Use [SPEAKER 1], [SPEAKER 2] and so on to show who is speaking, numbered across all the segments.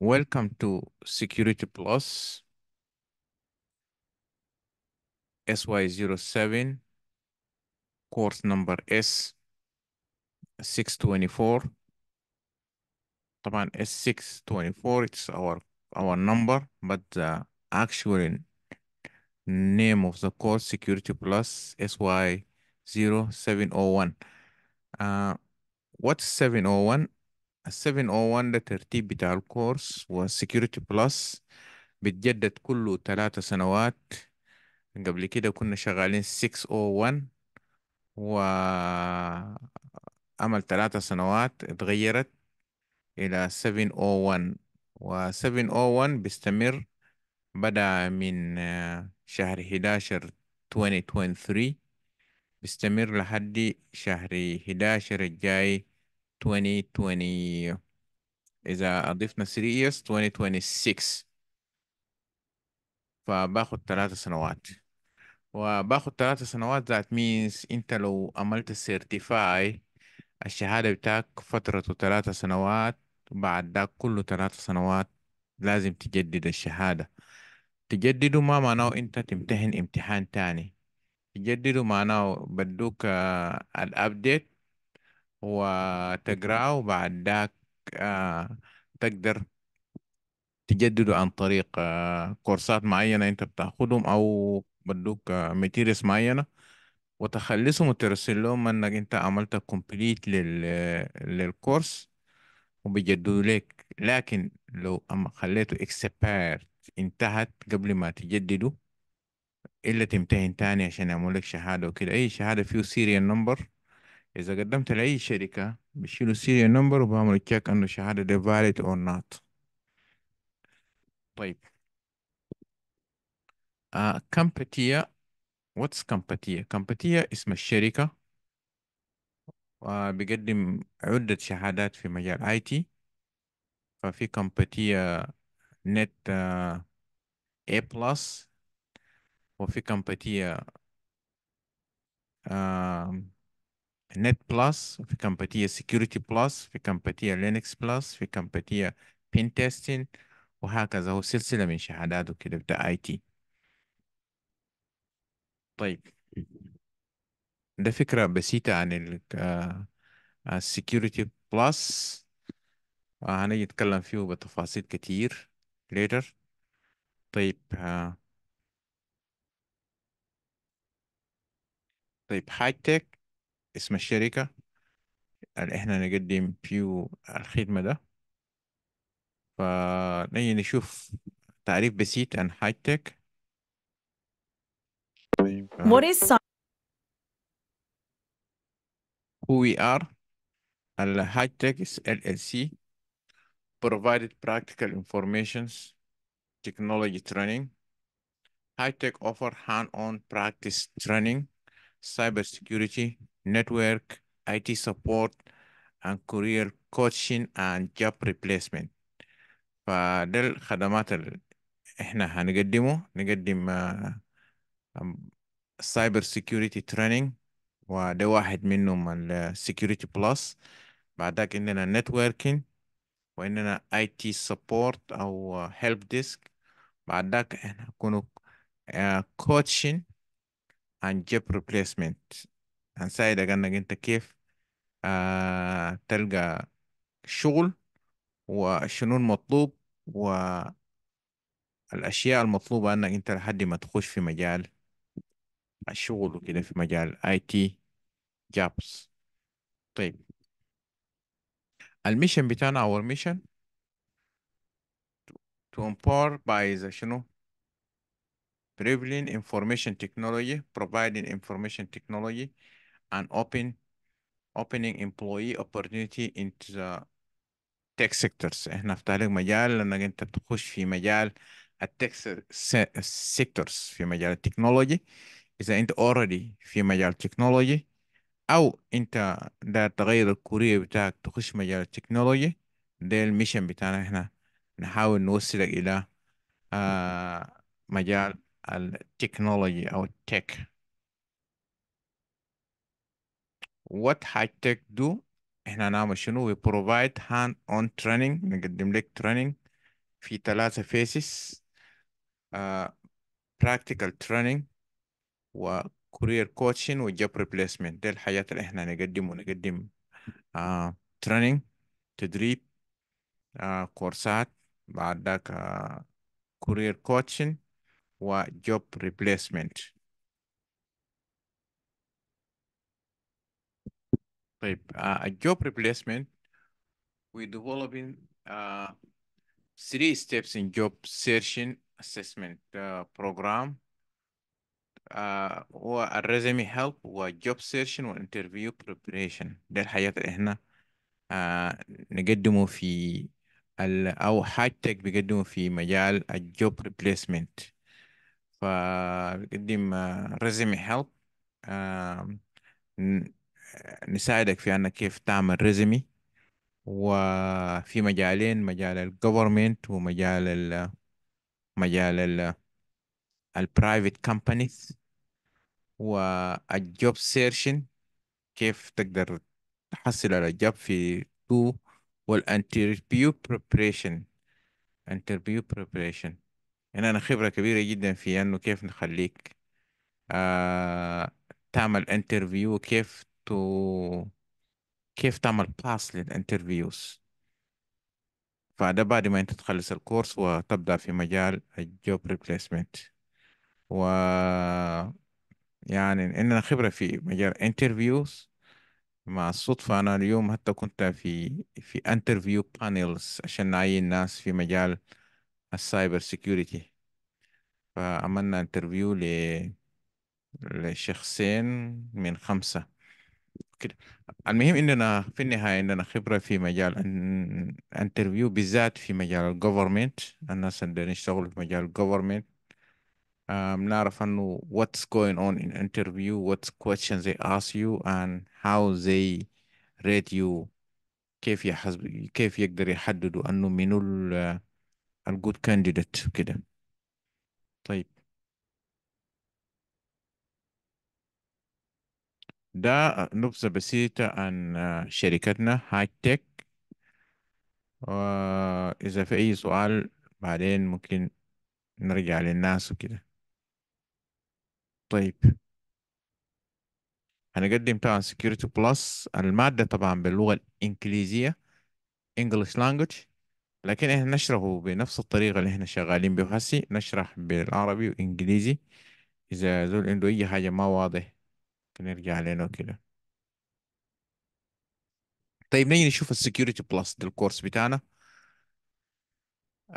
[SPEAKER 1] Welcome to Security Plus SY07 course number S624. طبعا S624 it's our our number but the actual name of the course Security Plus SY0701. Uh, what's 701? السبعة أو ده ترتيب بتاع الكورس والسكيورتي بلس بتجدد كل ثلاثة سنوات قبل كده كنا شغالين 601 و عمل ثلاثة سنوات اتغيرت إلى 701 و 701 بيستمر بدأ من شهر 11 2023 بيستمر لحد شهر 11 الجاي 2020 إذا أضفنا 3 years 2026 فباخد ثلاث سنوات وباخد ثلاث سنوات ذات means أنت لو عملت سيرتيفاي الشهادة بتاعك فترته ثلاث سنوات بعد ذاك كله ثلاث سنوات لازم تجدد الشهادة تجدده ما معناه أنت تمتحن امتحان تاني تجدده معناه بدوك الأبديت وتقراه وبعد ذاك آه تقدر تجدده عن طريق آه كورسات معينة أنت بتاخدهم أو بدوك آه ماتيريالز معينة وتخلصهم وترسل لهم إنك أنت عملت كومبليت لل... للكورس وبيجددوا لك لكن لو أما خليته اكسبير انتهت قبل ما تجدده إلا تمتهن تاني عشان يعمل لك شهادة وكده أي شهادة فيه سيريال نمبر إذا قدمت لأي شركة بيشيلوا السيريال نمبر وبعملوا تشيك إنه الشهادة دي valid or not طيب آه كامباتيا واتس كامباتيا كامباتيا اسم الشركة وبيقدم آه، عدة شهادات في مجال اي تي ففي كامباتيا نت اي بلس وفي كامباتيا آه نت بلس في كمباتيه سكيورتي بلس في كمباتيه لينكس بلس في كمباتيه بين تيستين وهكذا هو سلسله من شهاداته كده بتاع اي تي طيب ده فكره بسيطه عن السكيورتي بلس آه، آه، آه، هنيجي نتكلم فيه بتفاصيل كتير later طيب طيب هاي تك اسم الشركة اللي احنا نقدم فيه الخدمة ده فنجي نشوف تعريف بسيط عن هاي تك is who we are ال high tech is LLC provided practical information technology training high tech offer hand-on practice training cyber security network, IT support, and career coaching and job replacement فده الخدمات اللي احنا هنقدمه نقدم سايبر سيكيورتي تريننج وده واحد منهم السيكيورتي بلس بعدك عندنا نتوركينج وعندنا اي تي سبورت او هيلب ديسك بعدك احنا هنكون كوتشين اند جيب ريبليسمنت هنساعدك انك انت كيف آه تلقى الشغل وشنو المطلوب والاشياء المطلوبة انك انت لحد ما تخش في مجال الشغل وكده في مجال اي تي جابس طيب الميشن بتاعنا اور ميشن to empower by the شنو Prevalent information technology providing information technology and open opening employee opportunity into the tech sectors احنا بتعلق مجال لانك انت تخش في مجال التك سيكتورز في مجال التكنولوجي اذا انت اوريدي في مجال التكنولوجي او انت دا تغير الكورية بتاعك تخش مجال التكنولوجي ده الميشن بتاعنا احنا نحاول نوصلك الى آه مجال التكنولوجي او التك what high tech do احنا نعمل شنو we provide hand on training نقدم لك training في ثلاثة phases uh, practical training و career coaching و job replacement دي الحاجات اللي احنا نقدم ونقدم uh, training تدريب uh, كورسات بعد ذاك uh, career coaching و job replacement طيب آه، الجوب ريبليسمنت وي ديفلوبين uh, ستيبس ان جوب سيرشن اسسمنت بروجرام uh, program uh, آه، والريزمي help والجوب searching والانترفيو preparation ده الحاجات اللي احنا uh, نقدمه في ال او هايتك بيقدمه في مجال الجوب ريبليسمنت فبيقدم ريزمي هيلب نساعدك في انك كيف تعمل ريزمي وفي مجالين مجال الجوفرمنت ومجال ال مجال ال البرايفت كومبانيز والجوب سيرشن كيف تقدر تحصل على جاب في تو والانترفيو بريبريشن انترفيو بريبريشن يعني انا خبرة كبيرة جدا في انه كيف نخليك آه تعمل انترفيو وكيف كيف تعمل باس للانترفيوز فده بعد ما انت تخلص الكورس وتبدأ في مجال الجوب ريبليسمنت و يعني عندنا خبرة في مجال انترفيوز مع الصدفة أنا اليوم حتى كنت في في انترفيو بانيلز عشان نعين ناس في مجال السايبر سيكيورتي فعملنا انترفيو ل لشخصين من خمسة كده المهم اننا في النهايه عندنا خبره في مجال انترفيو بالذات في مجال الجوفرمنت الناس اللي نشتغل في مجال الجوفرمنت نعرف انه what's going on in interview what questions they ask you and how they rate you كيف يحسب كيف يقدر يحددوا انه منو good candidate كده طيب ده نبذة بسيطة عن آه، شركتنا هاي تك وإذا في أي سؤال بعدين ممكن نرجع للناس وكده طيب هنقدم طبعا سكيورتي بلس المادة طبعا باللغة الإنجليزية English language لكن احنا نشرحه بنفس الطريقة اللي احنا شغالين بها هسي نشرح بالعربي وإنجليزي إذا زول عنده أي حاجة ما واضح نرجع لنا كده طيب نيجي نشوف السكيورتي بلس ده الكورس بتاعنا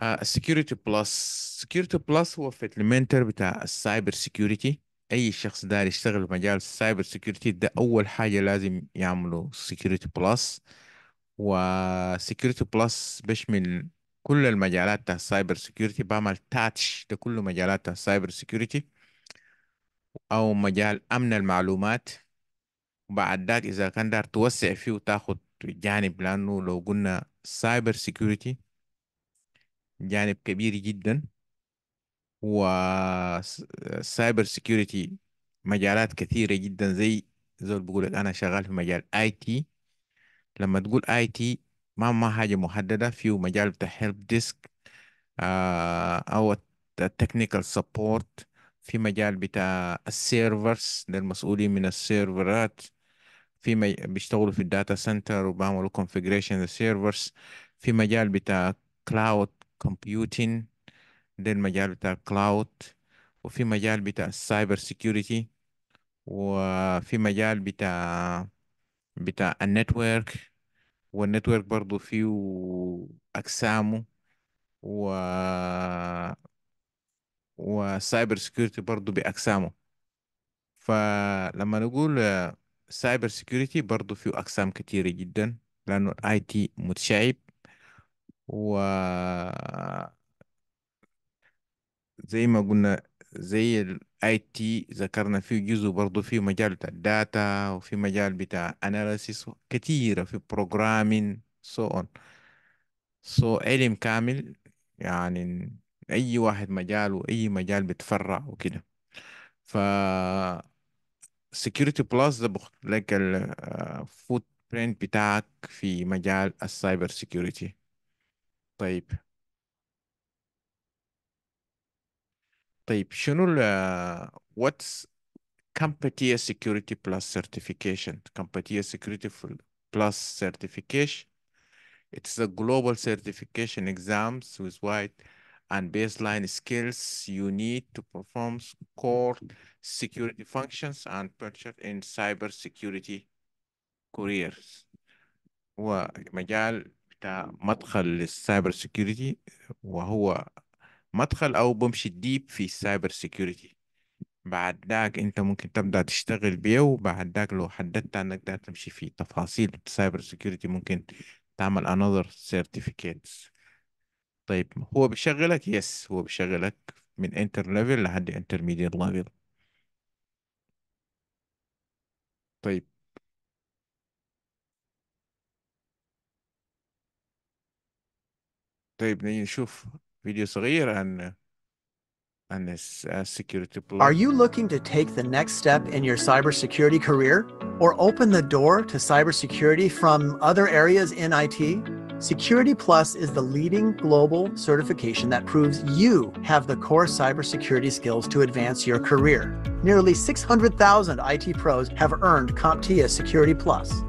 [SPEAKER 1] السكيورتي بلس سكيورتي بلس هو المنتر بتاع السايبر سكيورتي اي شخص داير يشتغل في مجال السايبر سكيورتي ده اول حاجه لازم يعملوا سكيورتي بلس وسكيورتي بلس بيشمل كل المجالات تاع السايبر سكيورتي بعمل تاتش ده كل مجالات السايبر سكيورتي أو مجال أمن المعلومات وبعد ذاك إذا كان دار توسع فيه وتاخد جانب لأنه لو قلنا سايبر سيكوريتي جانب كبير جدا وسايبر سيكوريتي مجالات كثيرة جدا زي زول بيقول لك أنا شغال في مجال آي تي لما تقول آي تي ما ما حاجة محددة فيه مجال بتاع هيلب آه، ديسك أو التكنيكال سبورت في مجال بتاع السيرفرز للمسؤولين من السيرفرات في مج... بيشتغلوا في الداتا سنتر وبعملوا كونفجريشن للسيرفرز في مجال بتاع كلاود كومبيوتين ده المجال بتاع كلاود وفي مجال بتاع السايبر سيكيورتي وفي مجال بتاع بتاع النتورك والنتورك برضو فيه أقسامه و والسايبر سيكيورتي برضو بأقسامه فلما نقول سايبر سيكيورتي برضو فيه أقسام كتيرة جدا لأنه الاي تي متشعب و زي ما قلنا زي الاي تي ذكرنا فيه جزء برضو فيه مجال بتاع الداتا وفي مجال بتاع اناليسيس كتيرة في بروجرامين سو اون سو علم كامل يعني اي واحد مجال واي مجال بيتفرع وكده ف سكيورتي بلس ده بيخط لك الفوت برينت بتاعك في مجال السايبر سيكيورتي طيب طيب شنو ال what's CompTIA Security Plus certification CompTIA Security Plus certification It's a global certification exams with white and baseline skills you need to perform core security functions and purchase in cyber security careers. هو مجال بتاع مدخل للسايبر سيكيورتي وهو مدخل او بمشي ديب في السايبر سيكيورتي بعد ذاك انت ممكن تبدا تشتغل بيه وبعد ذاك لو حددت انك تمشي في تفاصيل السايبر سيكيورتي ممكن تعمل انذر certificates طيب هو بيشغلك يس هو بيشغلك من انتر ليفل لحد انترميديت ليفل طيب طيب نيجي نشوف فيديو صغير عن عن السكيورتي Are
[SPEAKER 2] you looking to take the next step in your cybersecurity career or open the door to cybersecurity from other areas in IT? Security Plus is the leading global certification that proves you have the core cybersecurity skills to advance your career. Nearly 600,000 IT pros have earned CompTIA Security Plus.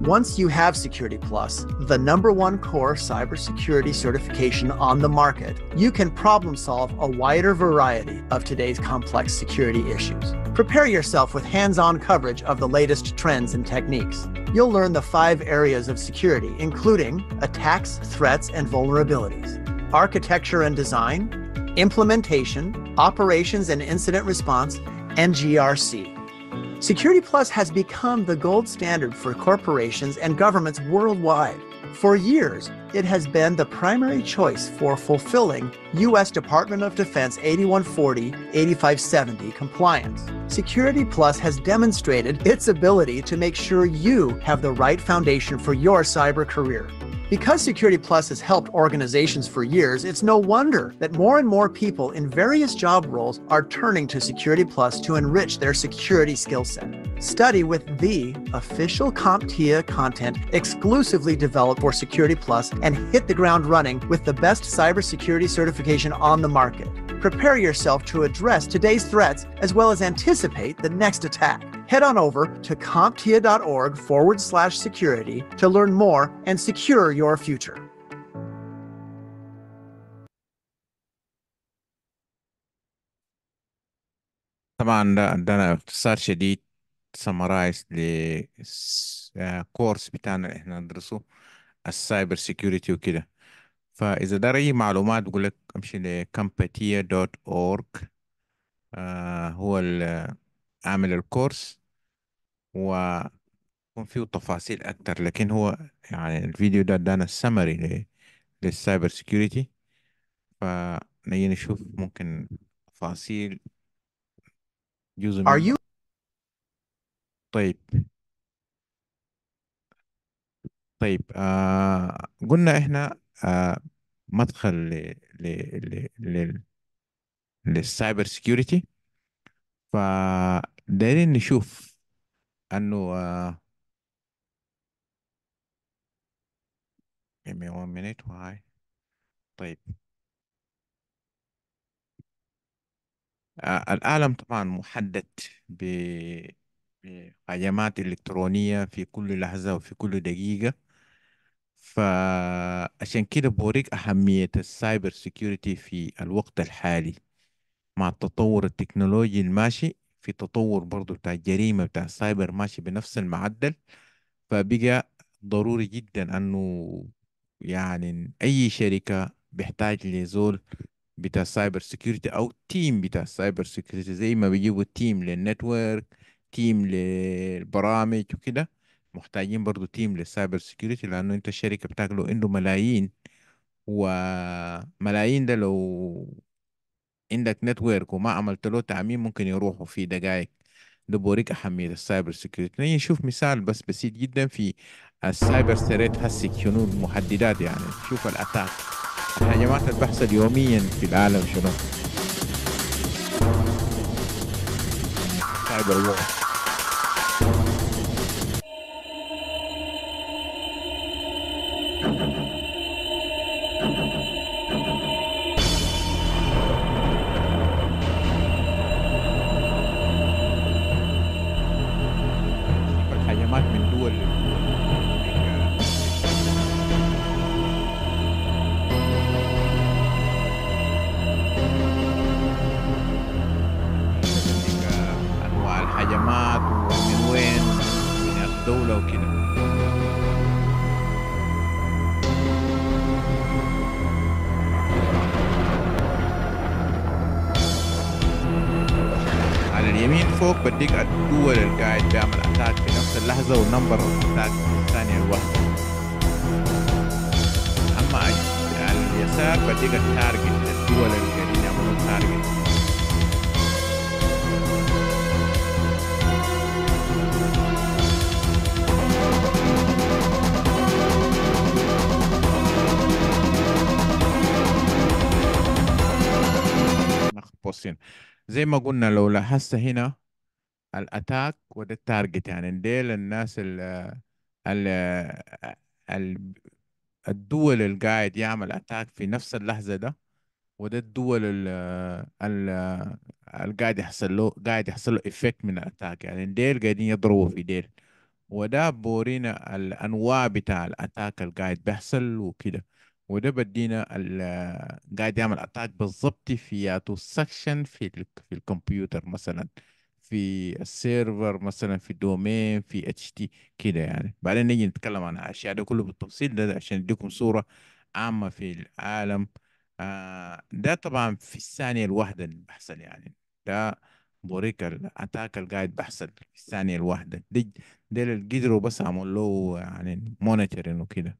[SPEAKER 2] Once you have Security Plus, the number one core cybersecurity certification on the market, you can problem solve a wider variety of today's complex security issues. Prepare yourself with hands on coverage of the latest trends and techniques you'll learn the five areas of security, including attacks, threats, and vulnerabilities, architecture and design, implementation, operations and incident response, and GRC. Security Plus has become the gold standard for corporations and governments worldwide. For years, it has been the primary choice for fulfilling U.S. Department of Defense 8140 8570 compliance. Security Plus has demonstrated its ability to make sure you have the right foundation for your cyber career. Because Security Plus has helped organizations for years, it's no wonder that more and more people in various job roles are turning to Security Plus to enrich their security skill set. Study with the official CompTIA content exclusively developed for Security Plus and hit the ground running with the best cybersecurity certification on the market prepare yourself to address today's threats as well as anticipate the next attack. Head on over to comptia.org forward slash security to learn more and secure your future.
[SPEAKER 1] طبعا ده, ده انا باختصار شديد سمرايز للكورس بتاعنا اللي احنا ندرسه السايبر سيكيورتي وكده فإذا دار أي معلومات بقول لك أمشي ل campatia.org آه، هو عامل الكورس و يكون فيه تفاصيل أكتر لكن هو يعني الفيديو ده ادانا السمري للسايبر سيكوريتي فنيجي نشوف ممكن تفاصيل جزء Are you طيب طيب آه قلنا احنا آه، مدخل ل ل ل للسايبر سيكيورتي فدايرين نشوف انه آه، give me one minute why طيب آه العالم طبعا محدد بهجمات إلكترونية في كل لحظة وفي كل دقيقة فعشان كده بوريك أهمية السايبر سيكيورتي في الوقت الحالي مع التطور التكنولوجي الماشي في تطور برضو بتاع الجريمة بتاع السايبر ماشي بنفس المعدل فبقى ضروري جدا أنه يعني أي شركة بيحتاج لزول بتاع السايبر سيكيورتي أو تيم بتاع السايبر سيكيورتي زي ما بيجيبوا تيم للنتورك تيم للبرامج وكده محتاجين برضو تيم للسايبر سيكيورتي لانه انت الشركه بتاعك لو عنده ملايين وملايين ده لو عندك نتورك وما عملت له تعميم ممكن يروحوا في دقائق ده بوريك أهمية السايبر سيكيورتي نشوف مثال بس بسيط جدا في السايبر ثريت هسك شنو المحددات يعني شوف الأتاك الهجمات البحث اليوميا في العالم شنو سايبر وور فوق بديك الدول اللي قاعد بيعمل اتاك في نفس اللحظة والنمبر اتاك في الثانية الواحدة اما على اليسار بديك التارجت الدول اللي قاعدين يعملوا التارجت زي ما قلنا لو لاحظت هنا الاتاك وده التارجت يعني ديل الناس ال ال الدول اللي قاعد يعمل اتاك في نفس اللحظه ده وده الدول ال قاعد يحصل له قاعد يحصل له افكت من الاتاك يعني ديل قاعدين يضربوا في ديل وده بورينا الانواع بتاع الاتاك اللي قاعد بيحصل وكده وده بدينا قاعد يعمل اتاك بالظبط في ياتو سكشن في في الكمبيوتر مثلا في السيرفر مثلا في الدومين في اتش تي كده يعني بعدين نيجي نتكلم عن الاشياء ده كله بالتفصيل ده, ده عشان اديكم صوره عامه في العالم آه ده طبعا في الثانيه الواحده اللي بحصل يعني ده بوريك الاتاك القاعد بحصل في الثانيه الواحده دي ده اللي قدروا بس عملوا له يعني مونيتورنج وكده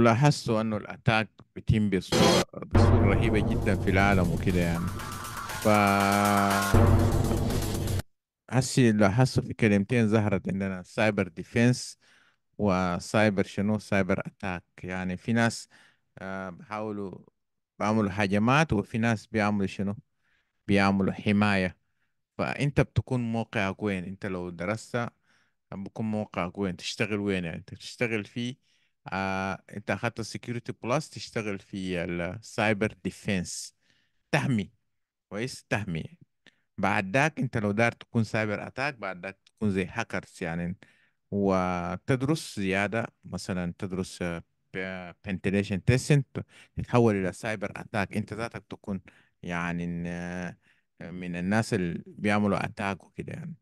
[SPEAKER 1] لو لاحظتوا انه الاتاك بيتم بصوره بصوره رهيبه جدا في العالم وكده يعني ف هسي لاحظتوا في كلمتين ظهرت عندنا سايبر ديفنس وسايبر شنو سايبر اتاك يعني في ناس آه، بحاولوا بيعملوا هجمات وفي ناس بيعملوا شنو بيعملوا حماية فأنت بتكون موقعك وين أنت لو درست بكون موقعك وين تشتغل وين يعني تشتغل فيه آه انت اخدت السكيورتي بلس تشتغل في السايبر ديفنس تحمي كويس تحمي ذاك انت لو دار تكون سايبر اتاك ذاك تكون زي هاكرز يعني وتدرس زيادة مثلا تدرس آه، بنتليشن تيستنج تتحول إلى سايبر أتاك أنت ذاتك تكون يعني آه، من الناس اللي بيعملوا أتاك وكده يعني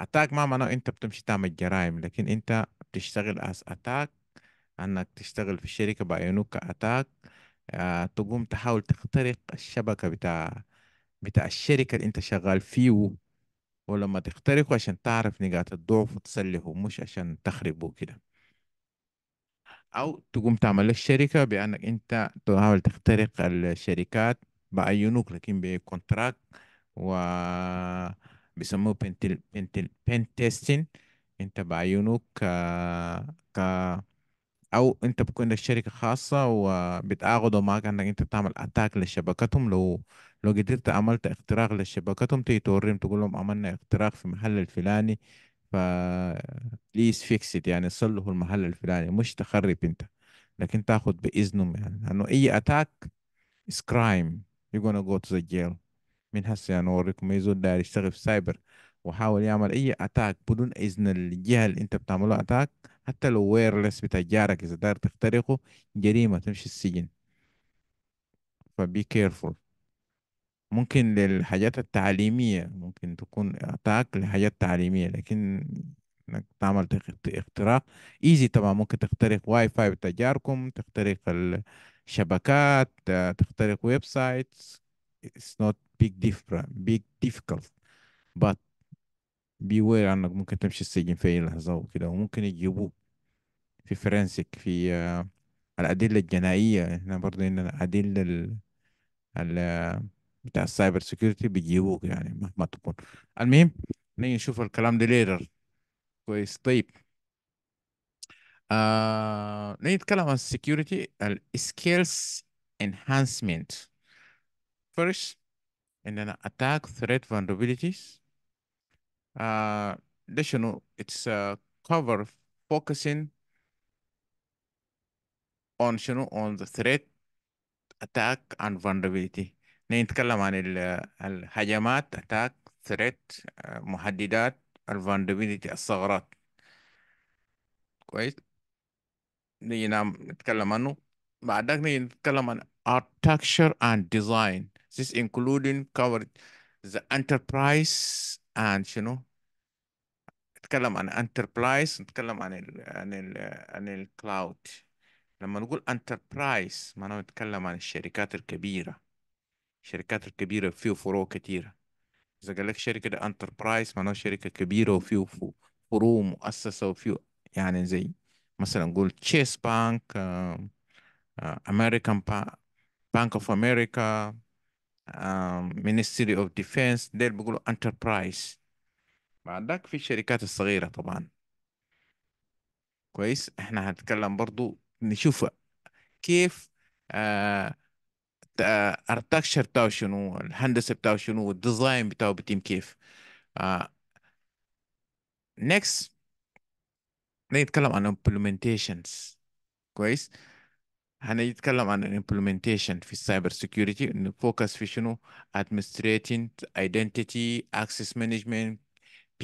[SPEAKER 1] أتاك ما معناه أنت بتمشي تعمل جرائم لكن أنت بتشتغل أس أتاك انك تشتغل في الشركة بيعينوك كأتاك آه، تقوم تحاول تخترق الشبكة بتاع بتاع الشركة اللي انت شغال فيه ولما تخترقه عشان تعرف نقاط الضعف وتسلحه مش عشان تخربه كده او تقوم تعمل الشركه بانك انت تحاول تخترق الشركات بعينوك لكن بكونتراك و بيسموه بنتل بنتل بنتستين انت بعيونك آه، ك ك او انت بتكون عندك شركه خاصه وبتاخده معاك انك انت تعمل اتاك لشبكتهم لو لو قدرت عملت اختراق لشبكتهم تي توريهم تقول لهم عملنا اختراق في المحل الفلاني ف بليز ات يعني صلحوا المحل الفلاني مش تخرب انت لكن تاخد باذنهم يعني لانه اي اتاك is crime you're gonna go to the jail من هسه يعني اوريكم اي زول داير يشتغل في سايبر وحاول يعمل اي اتاك بدون اذن الجهه اللي انت بتعمله اتاك حتى لو ويرلس بتاع جارك إذا دار تخترقه جريمة تمشي السجن فبي كيرفول ممكن للحاجات التعليمية ممكن تكون إعطاك لحاجات تعليمية لكن انك تعمل اختراق ايزي طبعا ممكن تخترق واي فاي بتاع جاركم تخترق الشبكات تخترق ويب سايتس it's not big different big difficult but بيوير عنك ممكن تمشي السجن في أي لحظة وكده وممكن يجيبوك في فرنسك في آه، الأدلة الجنائية احنا برضه عندنا الأدلة ال... ال... بتاع السايبر سيكيورتي بيجيبوك يعني مهما تكون المهم نيجي نشوف الكلام ده ليتر كويس طيب آه نتكلم عن السيكيورتي skills enhancement first إننا attack threat vulnerabilities uh, additional, اتس كفر cover اون شنو اون ذا ثريت اتاك اند vulnerability نتكلم عن الهجمات اتاك آه، ثريت محددات الفولنربيلتي الثغرات كويس نيجي نعم، نتكلم عنه بعد ذلك نيجي نتكلم عن architecture and design this including covered the enterprise عن شنو نتكلم عن انتربرايز نتكلم عن ال عن ال عن الكلاود لما نقول انتربرايز معناه نتكلم عن الشركات الكبيرة الشركات الكبيرة فيه فروع كثيره إذا قال لك شركة انتربرايز معناه شركة كبيرة وفيه فروع مؤسسة وفيه يعني زي مثلا نقول تشيس بانك امريكان بانك اوف امريكا ministry of defense ديل بيقولوا enterprise بعدك في الشركات الصغيرة طبعا كويس احنا هنتكلم برضو نشوف كيف آه، آه، architecture بتاعه شنو الهندسة بتاعه شنو والديزاين بتاعه بتيم كيف آه، next نتكلم عن implementations كويس هنتكلم عن الامبلمنتيشن في السايبر سيكيورتي انه فوكس في شنو administrating identity access management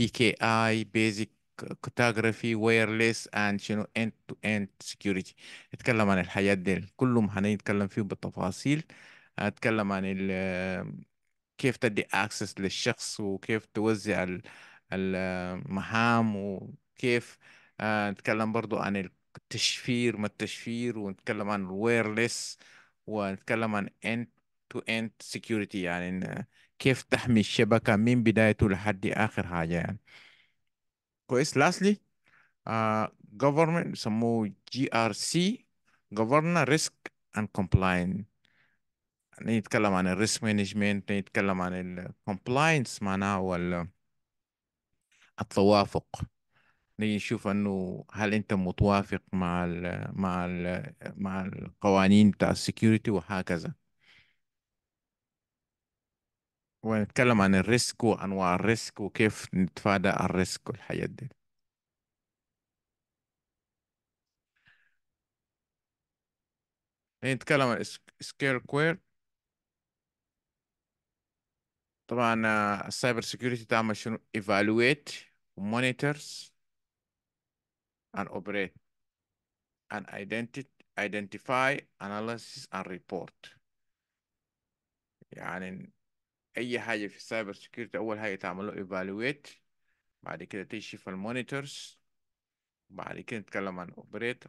[SPEAKER 1] PKI basic cryptography wireless and شنو end to end security نتكلم عن الحاجات دي كلهم هنتكلم فيهم بالتفاصيل هنتكلم عن ال كيف تدي اكسس للشخص وكيف توزع المهام وكيف آه، نتكلم برضو عن التشفير ما التشفير ونتكلم عن الويرلس ونتكلم عن end to end security يعني كيف تحمي الشبكة من بدايته لحد آخر حاجة يعني كويس lastly uh, government يسموه GRC Governor risk and compliance نتكلم يعني عن الريسك مانجمنت نتكلم عن الكومبلاينس معناها وال التوافق نشوف انه هل انت متوافق مع الـ مع الـ مع القوانين بتاع السكيورتي وهكذا ونتكلم عن الريسك وانواع الريسك وكيف نتفادى الريسك والحاجات دي نتكلم عن سكير كوير طبعا السايبر سيكيورتي تعمل شنو ايفالويت ومونيتورز and operate, and identi identify, analysis, and report. يعني أي حاجة في السايبر سكيورتي أول حاجة تعمله evaluate بعد كده تشوف المونيتورز بعد كده نتكلم عن operator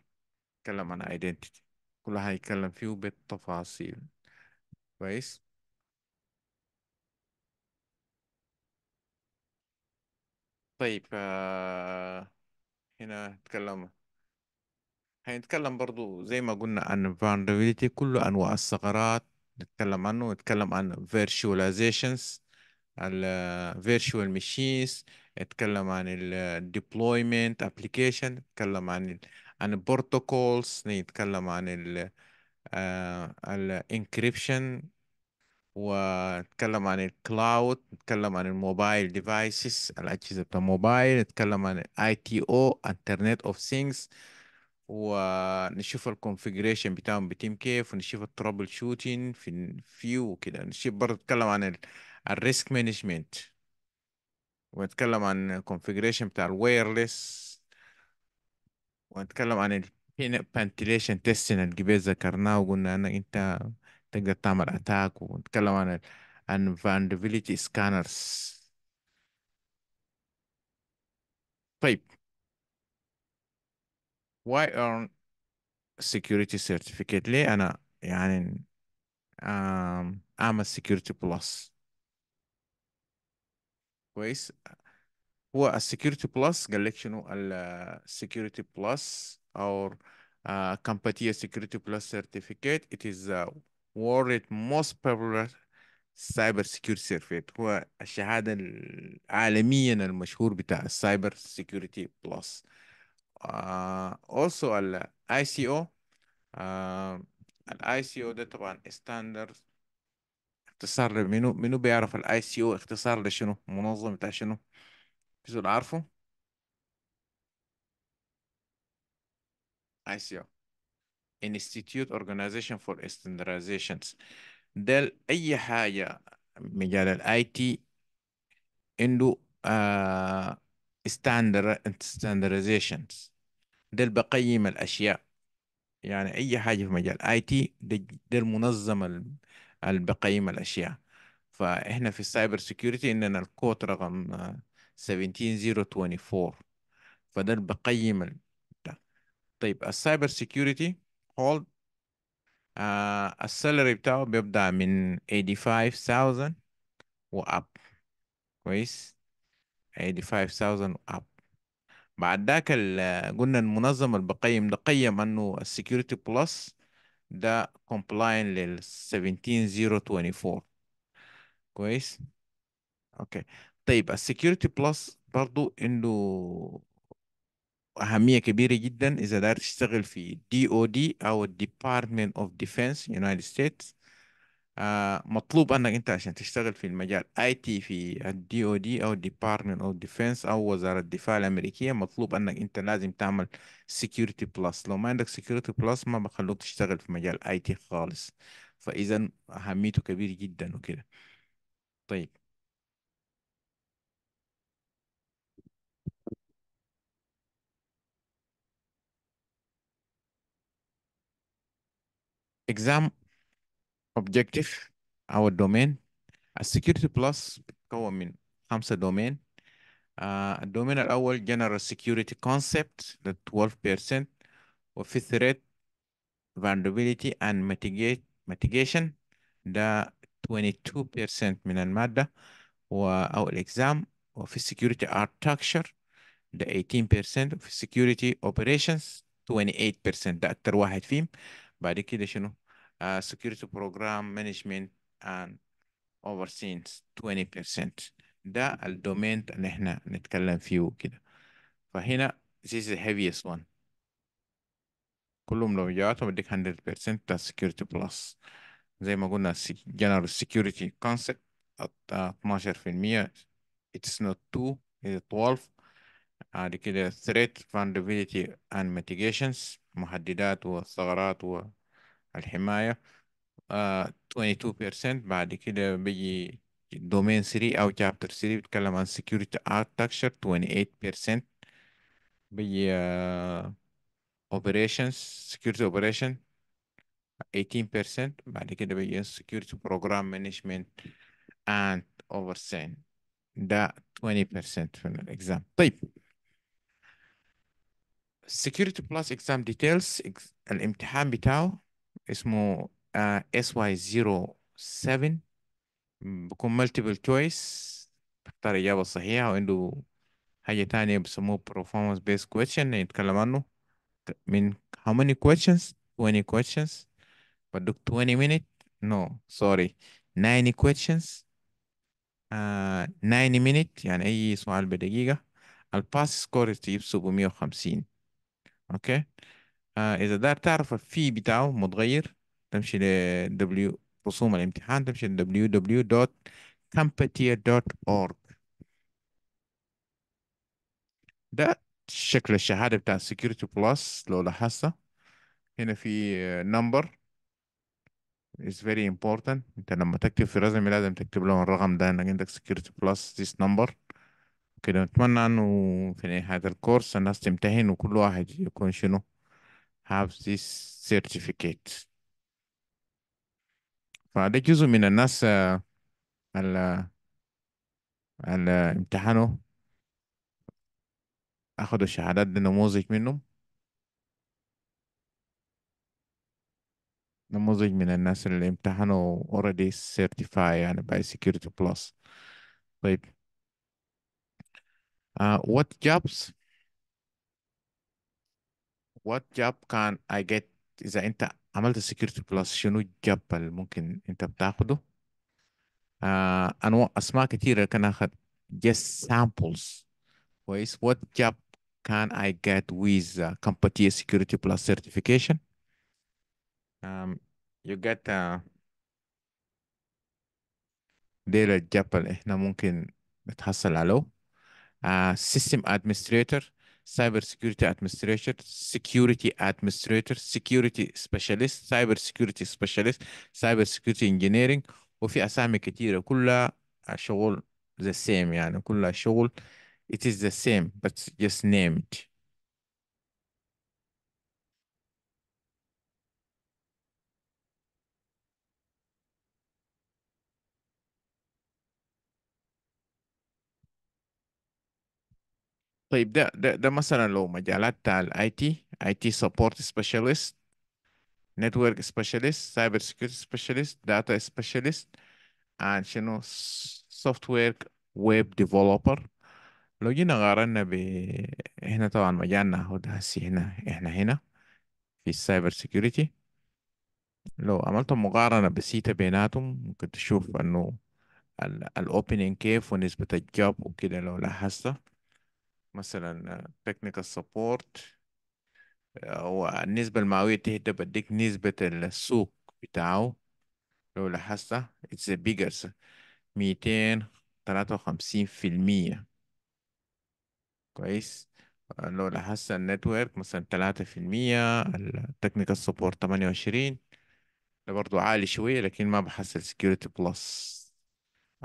[SPEAKER 1] نتكلم عن identity كل حاجة هيتكلم فيه بالتفاصيل كويس طيب آه... هنا تكلمنا هنتكلم برضو زي ما قلنا عن vulnerability كله أنواع الثغرات نتكلم عنه نتكلم عن virtualizations ال virtual machines نتكلم عن ال deployment application نتكلم عن ال عن protocols نتكلم عن ال آه، ال encryption ونتكلم عن الكلاود نتكلم عن الموبايل ديفايسز الأجهزة بتاع الموبايل نتكلم عن الاي تي او انترنت اوف ثينجز ونشوف الكونفيجريشن بتاعهم بيتم كيف ونشوف الترابل شوتين في فيو وكده نشوف برضه نتكلم عن الريسك مانجمنت ونتكلم عن الكونفيجريشن بتاع الوايرلس ونتكلم عن البنتيليشن تيستين اللي ذكرناه وقلنا انك انت take the timer attack ونتكلم عن عن vulnerability scanners طيب why earn security certificate ليه أنا يعني أعمل security plus كويس هو السكيورتي بلس قال لك شنو السكيورتي بلس او كامباتيا سكيورتي بلس سيرتيفيكيت ات از World Most Popular Cyber Security Certificate هو الشهادة عالميا المشهور بتاع Security Plus uh, also ال ICO uh, آه، ال ICO ده طبعا Standard اختصار منو منو بيعرف ال ICO اختصار لشنو منظمة بتاع شنو بزول عارفه ICO انستيتيوت اورجانيزيشن فور ستاندرايزيشنز ده اي حاجه مجال الاي تي عنده ستاندرايزيشنز ده بقيم الاشياء يعني اي حاجه في مجال اي تي ده, ده المنظمه اللي بقيم الاشياء فاحنا في السايبر سيكيورتي عندنا الكود رقم 17024 فده بقيم طيب السايبر سيكيورتي hold آه uh, السالري بتاعه بيبدأ من 85,000 وأب كويس 85,000 وأب بعد ذاك آه، قلنا المنظمة اللي بقيم ده قيم أنه السكيورتي بلس ده compliant لل 17024 كويس اوكي طيب السكيورتي بلس برضو انه أهمية كبيرة جدا إذا داير تشتغل في DOD أو Department of Defense United States آه مطلوب أنك أنت عشان تشتغل في المجال IT في ال DOD أو Department of Defense أو وزارة الدفاع الأمريكية مطلوب أنك أنت لازم تعمل Security Plus لو ما عندك Security Plus ما بخلوك تشتغل في مجال IT خالص فإذا أهميته كبير جدا وكده طيب exam objective our domain السكيورتي بلس بتتكون من خمسة domain الدومين our general security concept The 12% وفي threat vulnerability and mitigate mitigation The 22% من المادة our exam of security architecture The 18% of security operations 28% that أكتر واحد by the Kiddishino uh, security program management and overseeing 20% ده الدومين اللي احنا نتكلم فيه كده فهنا this is the heaviest one كلهم لو جاوبتهم اديك 100% that security plus زي ما قلنا general security concept at 12 uh, filmia. It is not two, it's not 2 it's 12 بعد uh, the threat vulnerability and mitigations المهددات والثغرات والحماية آه 22% بعد كده بيجي دومين 3 أو chapter 3 بيتكلم عن security architecture 28% بيجي آه operations security operation 18% بعد كده بيجي security program management and oversight ده 20% في الإكزام طيب security Plus exam details الامتحان بتاعه اسمه uh, SY07 بيكون multiple choice بختار إجابة صحيحة وعنده حاجة تانية بسموه performance based question نتكلم عنه من how many questions 20 questions بدك 20 minutes? no sorry 90 questions uh, 90 minute يعني أي سؤال بدقيقة الباس سكور تجيب 750 اوكي آه اذا دار تعرف الفي بتاعه متغير تمشي ل W رسوم الامتحان تمشي ل www.competeer.org ده شكل الشهادة بتاع سكيورتي بلس لو لاحظتها هنا في نمبر is very important انت لما تكتب في رزمي لازم تكتب لهم الرقم ده انك عندك Security Plus this number كده نتمنى انه في نهاية الكورس الناس تمتهن وكل واحد يكون شنو have this certificate فده جزء من الناس اللي آه، ال امتحانه اخدوا الشهادات دي نموذج منهم نموذج من الناس اللي امتحنوا already certified يعني by security plus طيب Uh, what jobs what job can I get اذا انت عملت security plus شنو الجاب اللي ممكن انت بتاخده آه uh, انواع اسماء كثيره كان اخذ just samples كويس what job can I get with uh, security plus certification um, you get uh, ديل الجاب اللي احنا ممكن نتحصل عليه سيستم ادمنستريتور سايبر سكيورتي ادمنستريتور سكيورتي ادمنستريتور سكيورتي سبيشالست سايبر سكيورتي سبيشالست سايبر سكيورتي انجينيرنج وفي اسامي كثيره كلها شغل ذا سيم يعني كلها شغل it is the same but just named طيب ده ده ده مثلا لو مجالات بتاع الاي تي اي تي سبورت سبيشالست نتورك سبيشالست سايبر سكيورتي سبيشالست داتا سبيشالست عن شنو سوفت وير ويب ديفلوبر لو جينا قارنا ب هنا طبعا مجالنا هو ده هسي هنا احنا هنا في السايبر سكيورتي لو عملت مقارنة بسيطة بيناتهم ممكن تشوف انه الاوبننج كيف ونسبة الجاب وكده لو لاحظت مثلا تكنيكال سبورت والنسبة المئوية تهدى بديك نسبة السوق بتاعه لو لاحظت it's the biggest ميتين تلاتة وخمسين في المية كويس لو لاحظت النتورك مثلا تلاتة في المية التكنيكال سبورت تمانية وعشرين ده برضو عالي شوية لكن ما بحصل سكيورتي بلس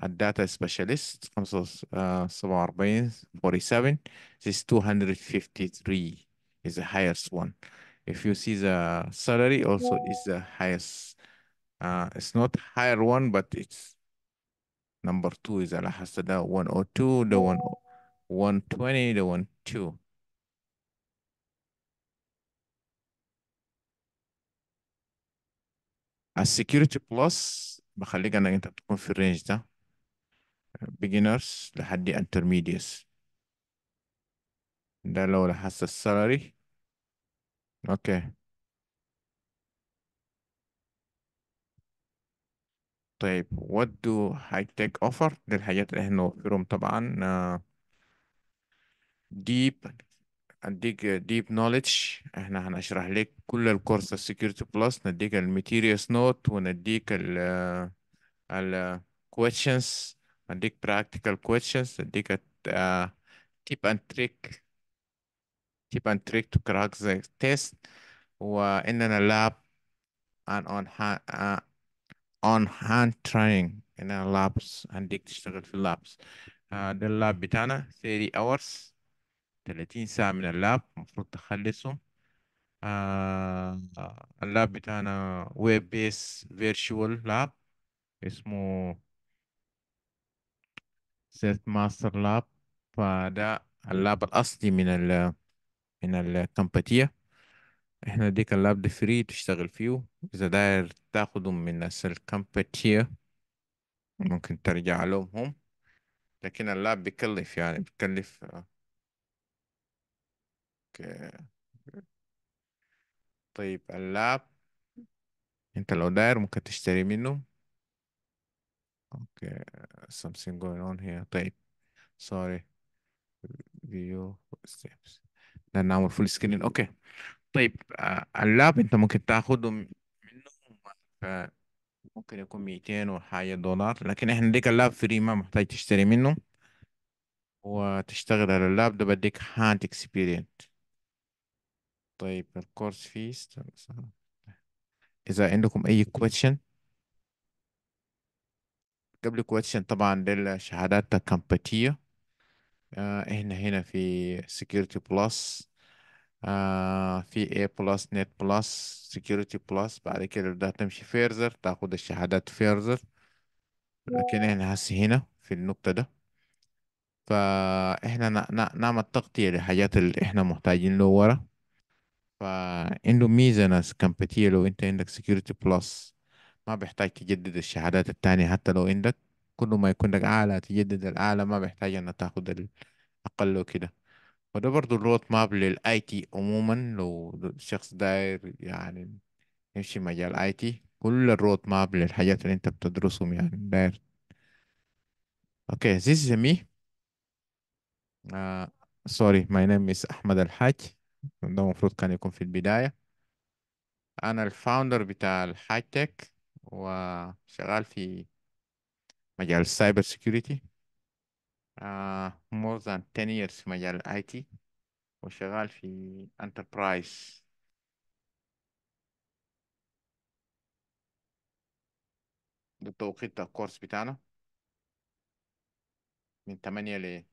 [SPEAKER 1] A data specialist سبيشالست uh 47 this 253 is the highest one if you see the salary also is the highest uh it's not higher one but it's number two is al hasada 102 the one 120 the one two السكيورتي بلس بخليك انك انت تكون في الرينج ده beginners لحد intermediates ده لو لحس السالري اوكي طيب what do high tech offer دي الحاجات اللي احنا نوفرهم طبعا آه، deep اديك deep knowledge احنا هنشرح لك كل الكورس السكيورتي بلس نديك الماتيريالز نوت ونديك ال آه، ال questions عنديك practical questions عنديك uh, tip and trick tip and trick to crack the test وإننا lab and on hand uh, on hand training إننا labs عندك تشتغل في labs uh, ده اللاب بتاعنا 30 hours 30 ساعة من اللاب المفروض تخلصهم آه اللاب بتاعنا ويب بيس فيرتشوال لاب اسمه سيرت ماستر لاب فده اللاب الأصلي من ال من الكمباتية احنا ديك اللاب ده فري تشتغل فيه إذا داير تاخده من ناس الكمباتية ممكن ترجع لهم هم لكن اللاب بيكلف يعني بيكلف طيب اللاب انت لو داير ممكن تشتري منه Eh, okay, something going on here. طيب sorry view steps. لأن عمل full screen. Okay. طيب اللاب انت ممكن تاخده منه ممكن يكون 200 وحاجة دولار لكن احنا ديك اللاب فري ما محتاج تشتري منه وتشتغل على اللاب ده بديك هاند اكسبيرينت طيب الكورس فيس إذا عندكم أي question قبل كويشن طبعا للشهادات الكمباتية آه احنا هنا في سكيورتي بلس آه في اي بلس نت بلس سكيورتي بلس بعد كده بدها تمشي فيرزر تاخد الشهادات فيرزر لكن احنا هسه هنا في النقطة ده فاحنا نعمل تغطية للحاجات اللي احنا محتاجين له ورا فعنده ميزة ناس كمباتية لو انت عندك سكيورتي بلس ما بيحتاج تجدد الشهادات التانية حتى لو عندك كل ما يكون لك أعلى تجدد الأعلى ما بيحتاج إنك تاخد الأقل وكده وده برضو الروت ماب للآي تي عموما لو الشخص داير يعني يمشي مجال آي تي كل الروت ماب للحاجات اللي أنت بتدرسهم يعني داير اوكي this is me. سوري آه، ماي my name is أحمد الحاج ده المفروض كان يكون في البداية أنا الفاوندر بتاع الحاج تك شغال في مجال السايبر سيكوريتي مور ذان 10 years في مجال الاي تي وشغال في انتربرايز ده توقيت الكورس بتاعنا من 8 ل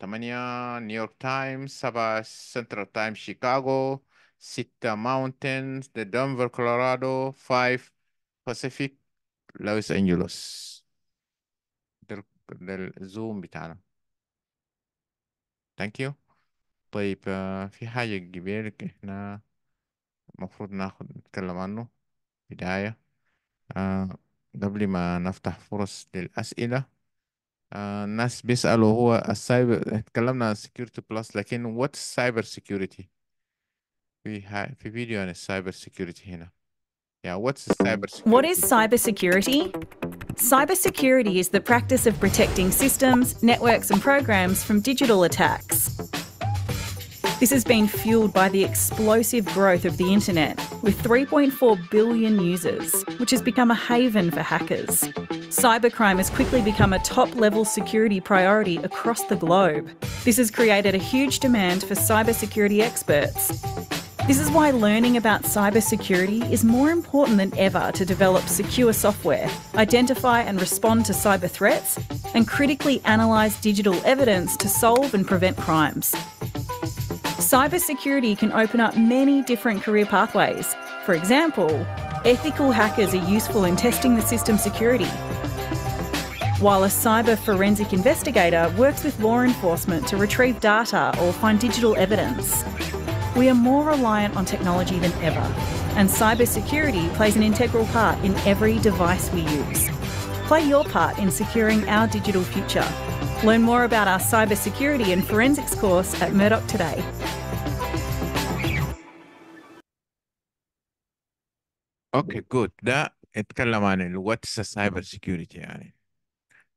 [SPEAKER 1] 8 نيويورك تايمز 7 سنترال تايم شيكاغو ستة ماونتينز ذا دنفر كولورادو فايف باسيفيك لوس انجلوس ده الزوم بتاعنا ثانك يو طيب في حاجة كبيرة احنا المفروض ناخد نتكلم عنه بداية قبل ما نفتح فرص للأسئلة الناس بيسألوا هو السايبر اتكلمنا عن security بلس لكن وات سايبر security We have a video on cybersecurity here. Yeah, what's cyber security? What is
[SPEAKER 3] cybersecurity? Cybersecurity is the practice of protecting systems, networks, and programs from digital attacks. This has been fueled by the explosive growth of the internet, with 3.4 billion users, which has become a haven for hackers. Cybercrime has quickly become a top level security priority across the globe. This has created a huge demand for cybersecurity experts, this is why learning about cybersecurity is more important than ever to develop secure software, identify and respond to cyber threats, and critically analyse digital evidence to solve and prevent crimes. Cybersecurity can open up many different career pathways. For example, ethical hackers are useful in testing the system security, while a cyber forensic investigator works with law enforcement to retrieve data or find digital evidence. We are more reliant on technology than ever, and cybersecurity plays an integral part in every device we use. Play your part in securing our digital future. Learn more about our cybersecurity and forensics course at Murdoch today.
[SPEAKER 1] Okay, good. ده اتكلم عن الواتس السايبر سيكيورتي يعني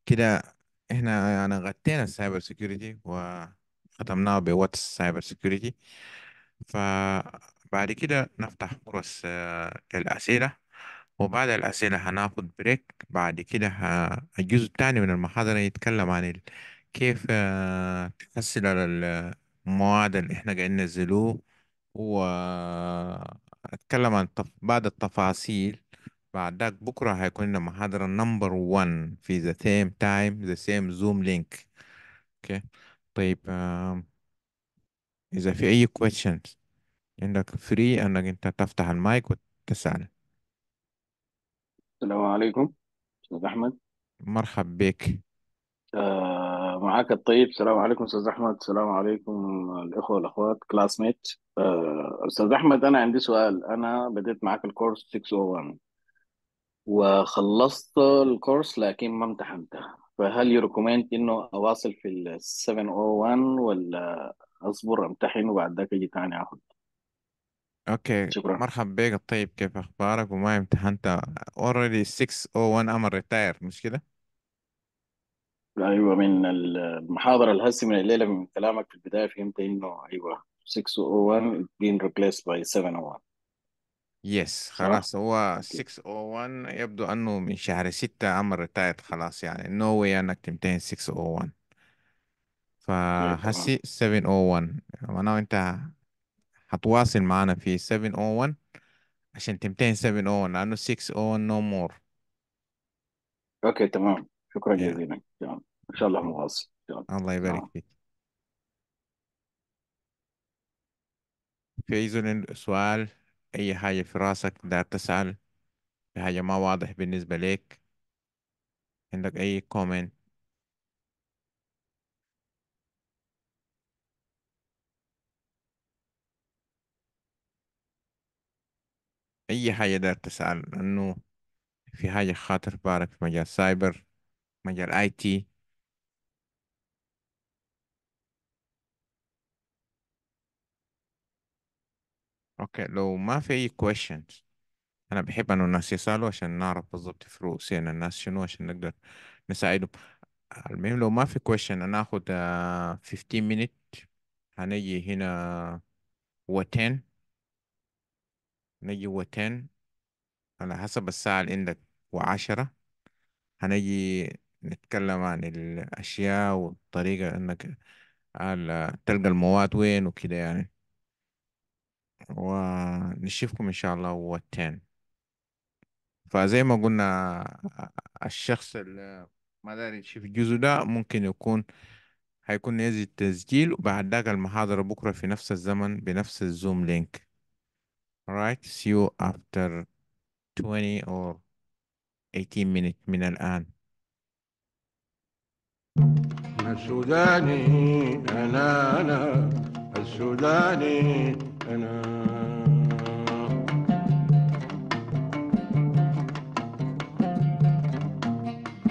[SPEAKER 1] كده احنا يعني غطينا السايبر سيكيورتي وختمناه بواتس السايبر سيكيورتي فبعد كده نفتح فرص الأسئلة للأسئلة وبعد الأسئلة هناخد بريك بعد كده الجزء الثاني من المحاضرة يتكلم عن كيف آه، تحصل على المواد اللي احنا قاعدين ننزلوه واتكلم آه، عن التف... بعض التفاصيل بعد بكرة هيكون لنا محاضرة نمبر 1 في the same time the same zoom link اوكي طيب آه، إذا في أي questions عندك فري إنك أنت تفتح المايك وتسأل السلام عليكم أستاذ أحمد مرحب بك آه، معاك الطيب السلام عليكم أستاذ أحمد السلام عليكم الإخوة والأخوات كلاس آه، ميت أستاذ أحمد أنا عندي سؤال أنا بديت معاك الكورس 601 وخلصت الكورس لكن ما امتحنته فهل يركومنت انه اواصل في ال 701 ولا اصبر امتحن وبعد ذاك اجي تاني اخد اوكي شكرا مرحبا بك طيب كيف اخبارك وما امتحنت already 601 ام ريتاير مش كده ايوه من المحاضرة الهسي من الليلة من كلامك في البداية فهمت انه ايوه 601 being replaced by 701 يس خلاص هو 601 يبدو انه من شهر 6 عمر ريتايرد خلاص يعني نو واي انك تمتهن 601 فهسي 701 معناه انت هتواصل معنا في 701 عشان تمتهن 701 لانه 601 نو مور اوكي تمام شكرا جزيلا تمام ان شاء الله مواصل الله يبارك نعم. فيك في اي سؤال أي حاجة في راسك دار تسأل في حاجة ما واضح بالنسبة لك عندك أي كومنت أي حاجة دار تسأل لأنه في حاجة خاطر بالك في مجال سايبر مجال آي تي اوكي لو ما في اي questions انا بحب انه الناس يسالوا عشان نعرف بالضبط في رؤوسنا الناس شنو عشان نقدر نساعدهم المهم لو ما في question انا اخذ 15 minute هنجي هنا و10 نجي و10 على حسب الساعة اللي عندك وعشرة هنجي نتكلم عن الأشياء والطريقة إنك تلقى المواد وين وكده يعني ونشوفكم إن شاء الله وقتين فزي ما قلنا الشخص اللي ما داري يشوف الجزء ده ممكن يكون هيكون نازل التسجيل وبعد ذاك المحاضرة بكرة في نفس الزمن بنفس الزوم لينك alright see you after 20 or 18 minutes من الآن السوداني أنا أنا السوداني and uh,